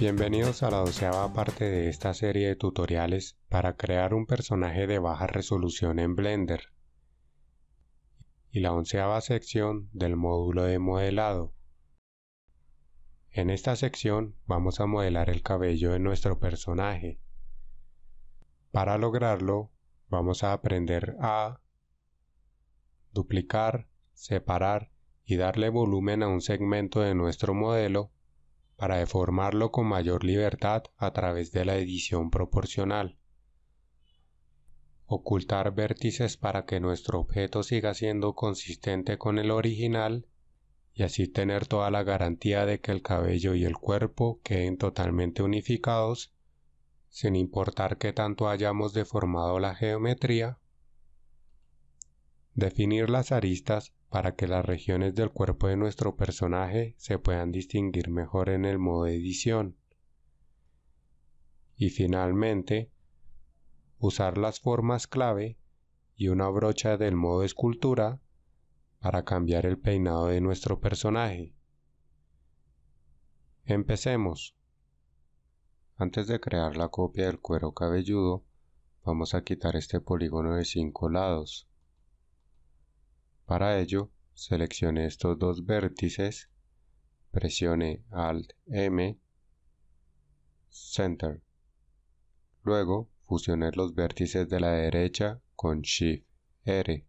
Bienvenidos a la doceava parte de esta serie de tutoriales para crear un personaje de baja resolución en Blender y la onceava sección del módulo de modelado. En esta sección vamos a modelar el cabello de nuestro personaje. Para lograrlo vamos a aprender a duplicar, separar y darle volumen a un segmento de nuestro modelo para deformarlo con mayor libertad a través de la edición proporcional. Ocultar vértices para que nuestro objeto siga siendo consistente con el original y así tener toda la garantía de que el cabello y el cuerpo queden totalmente unificados, sin importar que tanto hayamos deformado la geometría Definir las aristas para que las regiones del cuerpo de nuestro personaje se puedan distinguir mejor en el modo edición. Y finalmente, usar las formas clave y una brocha del modo escultura para cambiar el peinado de nuestro personaje. Empecemos. Antes de crear la copia del cuero cabelludo, vamos a quitar este polígono de cinco lados. Para ello, seleccione estos dos vértices, presione Alt M, Center. Luego, fusione los vértices de la derecha con Shift R.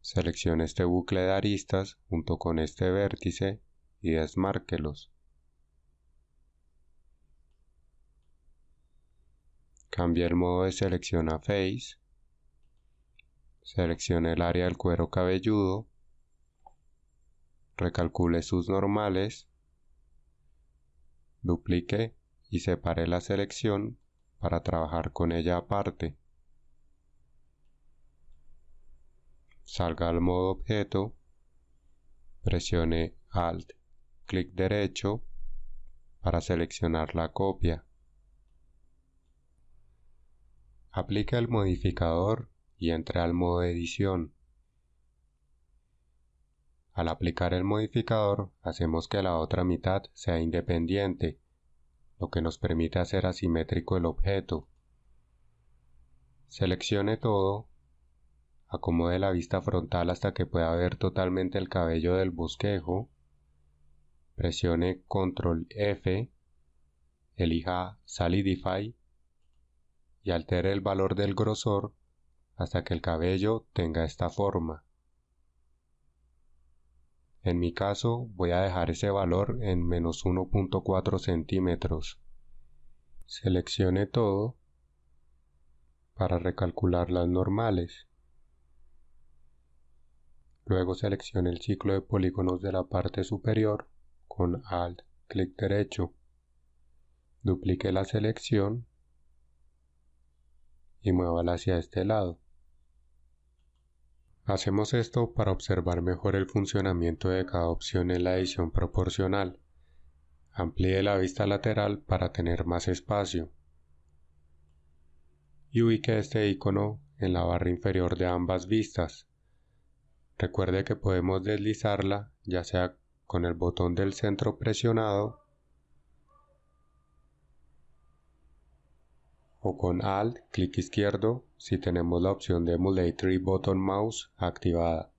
Seleccione este bucle de aristas junto con este vértice y desmárquelos. Cambia el modo de selección a Face. Seleccione el área del cuero cabelludo. Recalcule sus normales. Duplique y separe la selección para trabajar con ella aparte. Salga al modo objeto. Presione Alt, clic derecho para seleccionar la copia. Aplique el modificador y entre al modo edición. Al aplicar el modificador, hacemos que la otra mitad sea independiente, lo que nos permite hacer asimétrico el objeto. Seleccione todo, acomode la vista frontal hasta que pueda ver totalmente el cabello del bosquejo, presione Control F, elija Solidify y altere el valor del grosor hasta que el cabello tenga esta forma. En mi caso voy a dejar ese valor en menos 1.4 centímetros. Seleccione todo para recalcular las normales. Luego seleccione el ciclo de polígonos de la parte superior con Alt clic derecho. Duplique la selección y muévala hacia este lado. Hacemos esto para observar mejor el funcionamiento de cada opción en la edición proporcional. Amplíe la vista lateral para tener más espacio. Y ubique este icono en la barra inferior de ambas vistas. Recuerde que podemos deslizarla ya sea con el botón del centro presionado o con Alt, clic izquierdo, si tenemos la opción de Emulatory Button Mouse activada.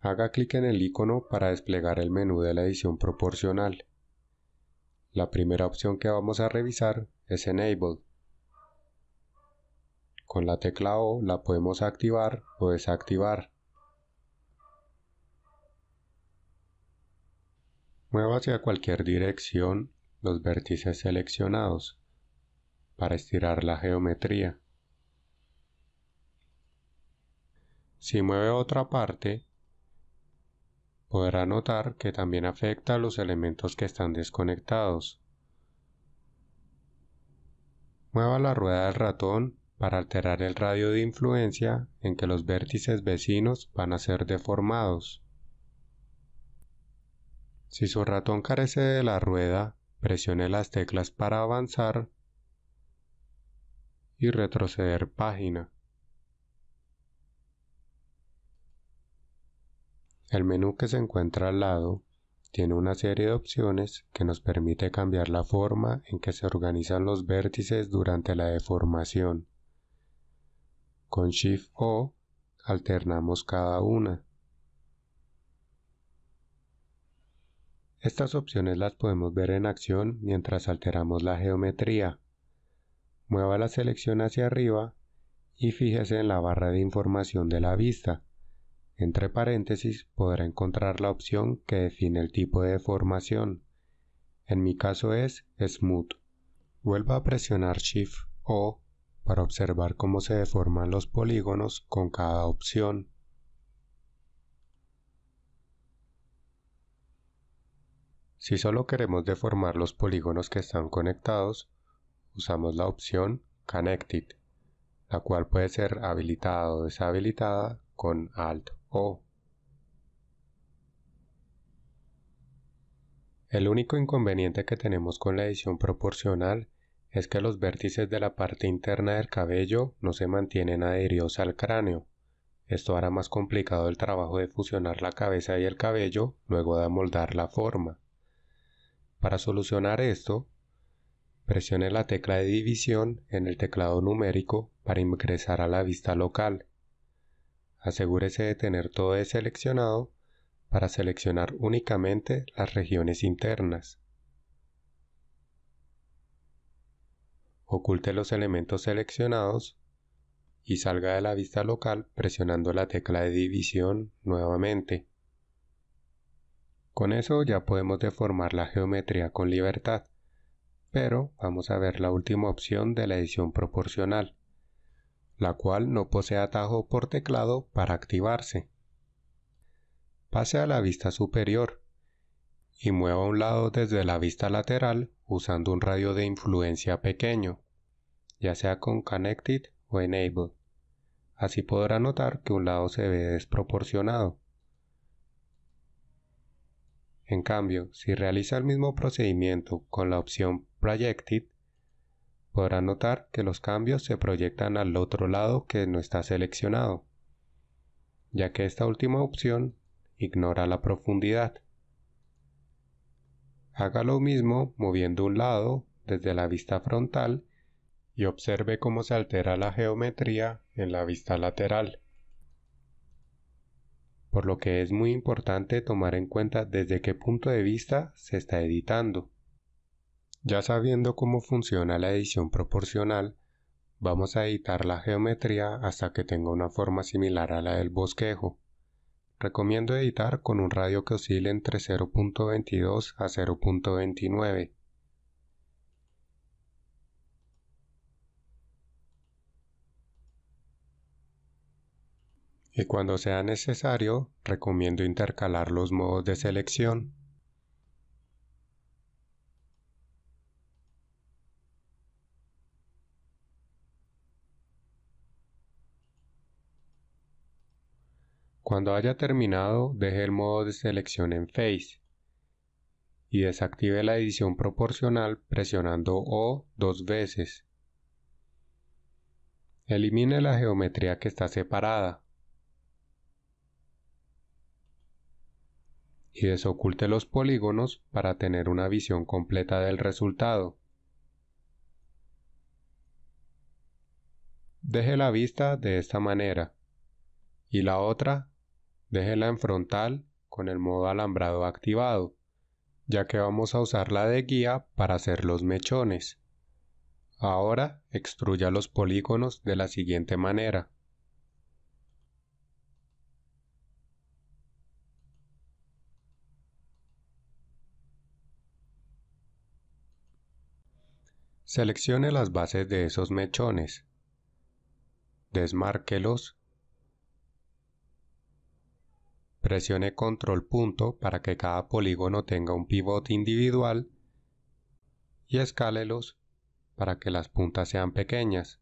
Haga clic en el icono para desplegar el menú de la edición proporcional. La primera opción que vamos a revisar es Enable. Con la tecla O la podemos activar o desactivar. Mueva hacia cualquier dirección los vértices seleccionados para estirar la geometría. Si mueve otra parte, podrá notar que también afecta a los elementos que están desconectados. Mueva la rueda del ratón para alterar el radio de influencia en que los vértices vecinos van a ser deformados. Si su ratón carece de la rueda, Presione las teclas para avanzar y retroceder página. El menú que se encuentra al lado tiene una serie de opciones que nos permite cambiar la forma en que se organizan los vértices durante la deformación. Con Shift O alternamos cada una. Estas opciones las podemos ver en acción mientras alteramos la geometría. Mueva la selección hacia arriba y fíjese en la barra de información de la vista. Entre paréntesis podrá encontrar la opción que define el tipo de deformación. En mi caso es Smooth. Vuelva a presionar Shift O para observar cómo se deforman los polígonos con cada opción. Si solo queremos deformar los polígonos que están conectados, usamos la opción Connected, la cual puede ser habilitada o deshabilitada con Alt O. El único inconveniente que tenemos con la edición proporcional es que los vértices de la parte interna del cabello no se mantienen adheridos al cráneo. Esto hará más complicado el trabajo de fusionar la cabeza y el cabello luego de amoldar la forma. Para solucionar esto, presione la tecla de división en el teclado numérico para ingresar a la vista local. Asegúrese de tener todo deseleccionado para seleccionar únicamente las regiones internas. Oculte los elementos seleccionados y salga de la vista local presionando la tecla de división nuevamente. Con eso ya podemos deformar la geometría con libertad, pero vamos a ver la última opción de la edición proporcional, la cual no posee atajo por teclado para activarse. Pase a la vista superior y mueva un lado desde la vista lateral usando un radio de influencia pequeño, ya sea con Connected o Enable. Así podrá notar que un lado se ve desproporcionado. En cambio, si realiza el mismo procedimiento con la opción Projected, podrá notar que los cambios se proyectan al otro lado que no está seleccionado, ya que esta última opción ignora la profundidad. Haga lo mismo moviendo un lado desde la vista frontal y observe cómo se altera la geometría en la vista lateral por lo que es muy importante tomar en cuenta desde qué punto de vista se está editando. Ya sabiendo cómo funciona la edición proporcional, vamos a editar la geometría hasta que tenga una forma similar a la del bosquejo. Recomiendo editar con un radio que oscile entre 0.22 a 0.29. y cuando sea necesario recomiendo intercalar los modos de selección. Cuando haya terminado, deje el modo de selección en Face y desactive la edición proporcional presionando O dos veces. Elimine la geometría que está separada. y desoculte los polígonos para tener una visión completa del resultado. Deje la vista de esta manera y la otra déjela en frontal con el modo alambrado activado, ya que vamos a usarla de guía para hacer los mechones. Ahora extruya los polígonos de la siguiente manera. Seleccione las bases de esos mechones. Desmárquelos. Presione control punto para que cada polígono tenga un pivote individual y escálelos para que las puntas sean pequeñas.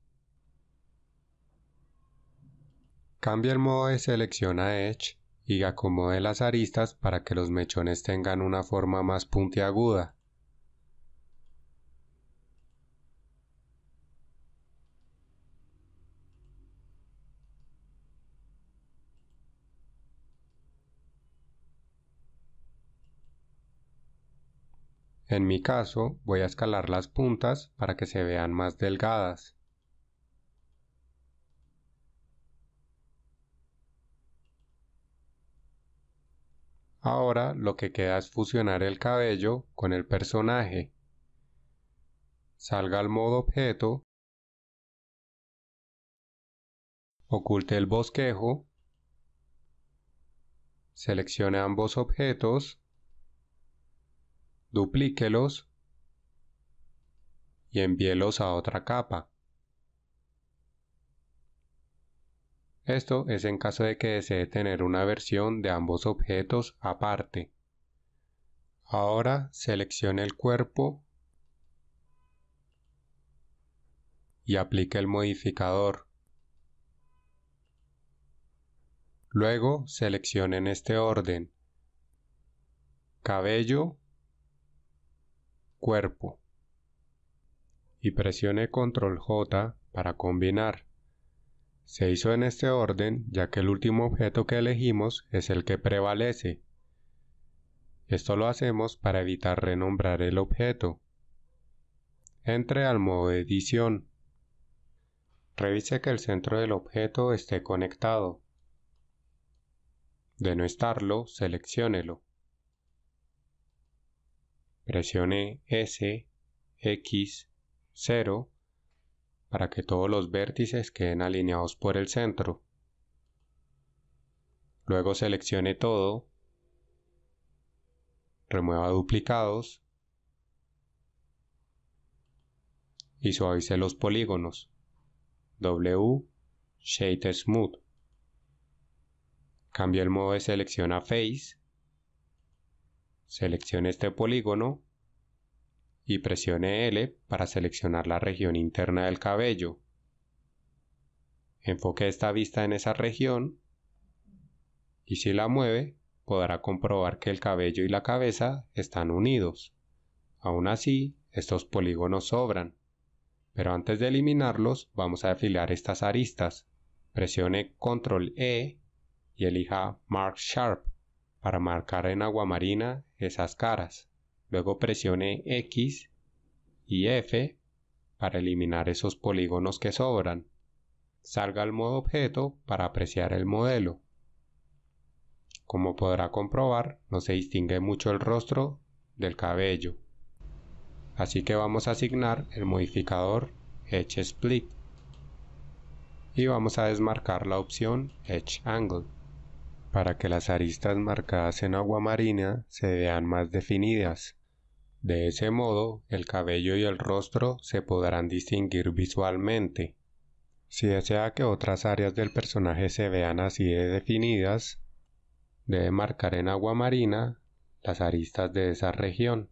Cambie el modo de selección a Edge y acomode las aristas para que los mechones tengan una forma más puntiaguda. En mi caso voy a escalar las puntas para que se vean más delgadas. Ahora lo que queda es fusionar el cabello con el personaje. Salga al modo objeto, oculte el bosquejo, seleccione ambos objetos duplíquelos y envíelos a otra capa. Esto es en caso de que desee tener una versión de ambos objetos aparte. Ahora seleccione el cuerpo y aplique el modificador. Luego seleccione en este orden cabello cuerpo y presione control J para combinar. Se hizo en este orden ya que el último objeto que elegimos es el que prevalece. Esto lo hacemos para evitar renombrar el objeto. Entre al modo edición. Revise que el centro del objeto esté conectado. De no estarlo, selecciónelo. Presione S, X, 0 para que todos los vértices queden alineados por el centro. Luego seleccione todo, remueva duplicados y suavice los polígonos. W, Shade Smooth. Cambie el modo de selección a Face Seleccione este polígono y presione L para seleccionar la región interna del cabello. Enfoque esta vista en esa región y si la mueve podrá comprobar que el cabello y la cabeza están unidos. Aún así, estos polígonos sobran, pero antes de eliminarlos vamos a afilar estas aristas. Presione ctrl E y elija Mark Sharp para marcar en aguamarina esas caras. Luego presione X y F para eliminar esos polígonos que sobran. Salga al modo objeto para apreciar el modelo. Como podrá comprobar, no se distingue mucho el rostro del cabello. Así que vamos a asignar el modificador Edge Split y vamos a desmarcar la opción Edge Angle para que las aristas marcadas en agua marina se vean más definidas. De ese modo, el cabello y el rostro se podrán distinguir visualmente. Si desea que otras áreas del personaje se vean así de definidas, debe marcar en agua marina las aristas de esa región.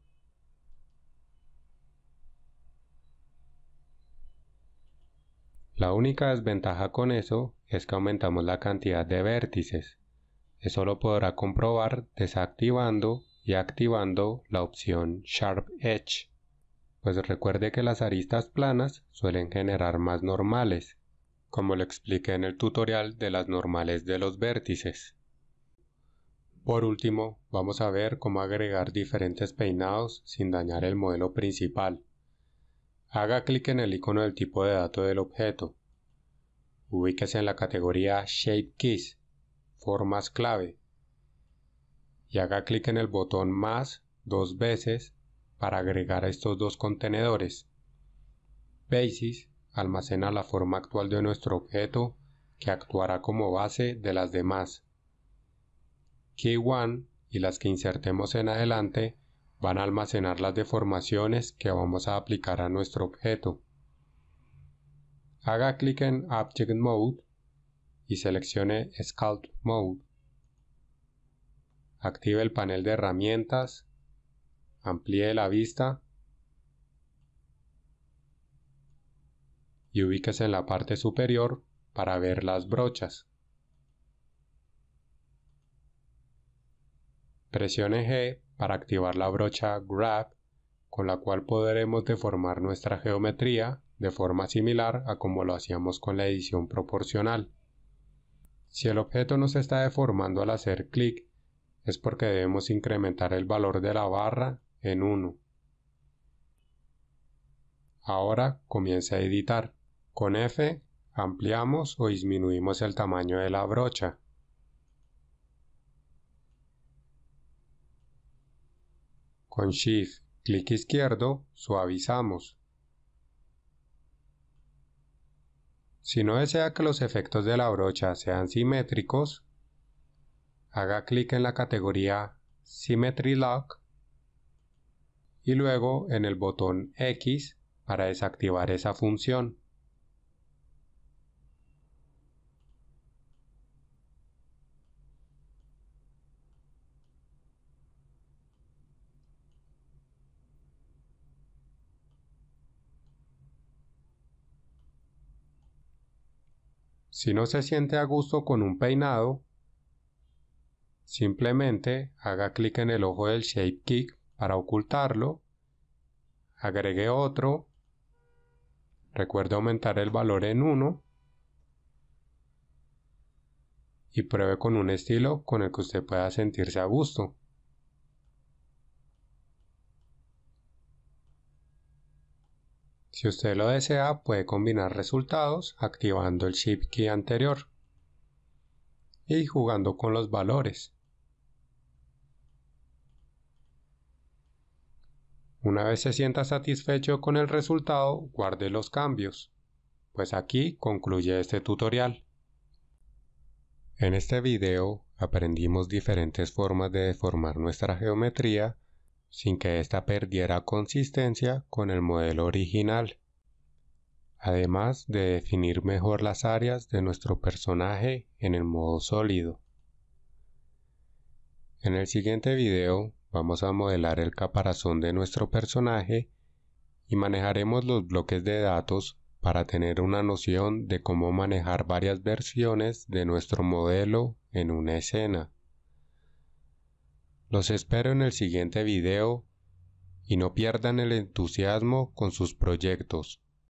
La única desventaja con eso es que aumentamos la cantidad de vértices, eso lo podrá comprobar desactivando y activando la opción Sharp Edge, pues recuerde que las aristas planas suelen generar más normales, como lo expliqué en el tutorial de las normales de los vértices. Por último, vamos a ver cómo agregar diferentes peinados sin dañar el modelo principal. Haga clic en el icono del tipo de dato del objeto. Ubíquese en la categoría Shape Keys formas clave y haga clic en el botón más dos veces para agregar estos dos contenedores. Basis almacena la forma actual de nuestro objeto que actuará como base de las demás. Key1 y las que insertemos en adelante van a almacenar las deformaciones que vamos a aplicar a nuestro objeto. Haga clic en Object Mode y seleccione Sculpt Mode. Active el panel de herramientas, amplíe la vista y ubíquese en la parte superior para ver las brochas. Presione G para activar la brocha Grab con la cual podremos deformar nuestra geometría de forma similar a como lo hacíamos con la edición proporcional. Si el objeto no se está deformando al hacer clic, es porque debemos incrementar el valor de la barra en 1. Ahora comience a editar. Con F ampliamos o disminuimos el tamaño de la brocha. Con Shift clic izquierdo suavizamos. Si no desea que los efectos de la brocha sean simétricos, haga clic en la categoría Symmetry Lock y luego en el botón X para desactivar esa función. Si no se siente a gusto con un peinado, simplemente haga clic en el ojo del Shape Kick para ocultarlo, agregue otro, recuerde aumentar el valor en 1 y pruebe con un estilo con el que usted pueda sentirse a gusto. Si usted lo desea, puede combinar resultados activando el Shift Key anterior y jugando con los valores. Una vez se sienta satisfecho con el resultado, guarde los cambios. Pues aquí concluye este tutorial. En este video aprendimos diferentes formas de deformar nuestra geometría sin que ésta perdiera consistencia con el modelo original. Además de definir mejor las áreas de nuestro personaje en el modo sólido. En el siguiente video vamos a modelar el caparazón de nuestro personaje y manejaremos los bloques de datos para tener una noción de cómo manejar varias versiones de nuestro modelo en una escena. Los espero en el siguiente video y no pierdan el entusiasmo con sus proyectos.